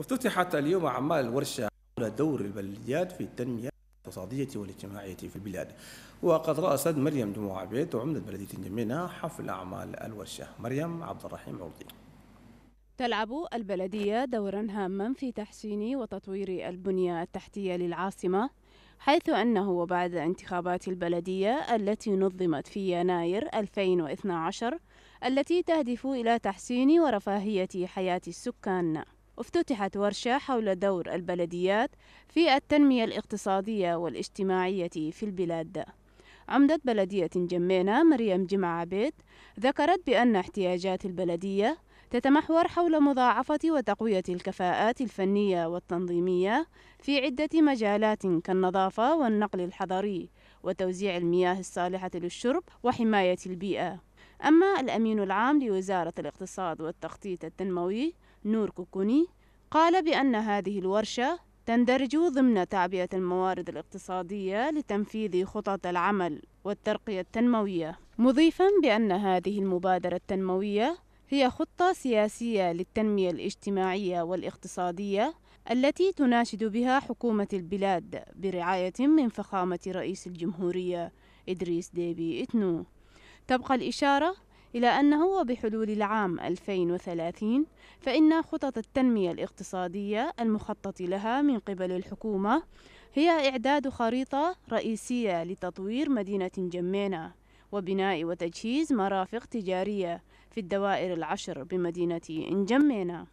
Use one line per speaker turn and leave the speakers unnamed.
افتتحت اليوم أعمال ورشة حول دور البلديات في التنمية الاقتصادية والاجتماعية في البلاد وقد رأست مريم دموع عبيد وعمدة بلدية جميله حفل أعمال الورشة مريم عبد الرحيم عوضي
تلعب البلدية دورا هاما في تحسين وتطوير البنية التحتية للعاصمة حيث أنه وبعد انتخابات البلدية التي نظمت في يناير 2012 التي تهدف إلى تحسين ورفاهية حياة السكان افتتحت ورشة حول دور البلديات في التنمية الاقتصادية والاجتماعية في البلاد عمدة بلدية جمينة مريم جمعة عبيد ذكرت بأن احتياجات البلدية تتمحور حول مضاعفة وتقوية الكفاءات الفنية والتنظيمية في عدة مجالات كالنظافة والنقل الحضري وتوزيع المياه الصالحة للشرب وحماية البيئة أما الأمين العام لوزارة الاقتصاد والتخطيط التنموي نور كوكوني قال بأن هذه الورشة تندرج ضمن تعبئة الموارد الاقتصادية لتنفيذ خطط العمل والترقية التنموية مضيفا بأن هذه المبادرة التنموية هي خطة سياسية للتنمية الاجتماعية والاقتصادية التي تناشد بها حكومة البلاد برعاية من فخامة رئيس الجمهورية إدريس ديبي إتنو تبقى الإشارة إلى أنه وبحلول العام 2030 فإن خطط التنمية الاقتصادية المخطط لها من قبل الحكومة هي إعداد خريطة رئيسية لتطوير مدينة جمينة وبناء وتجهيز مرافق تجارية في الدوائر العشر بمدينة إنجمينا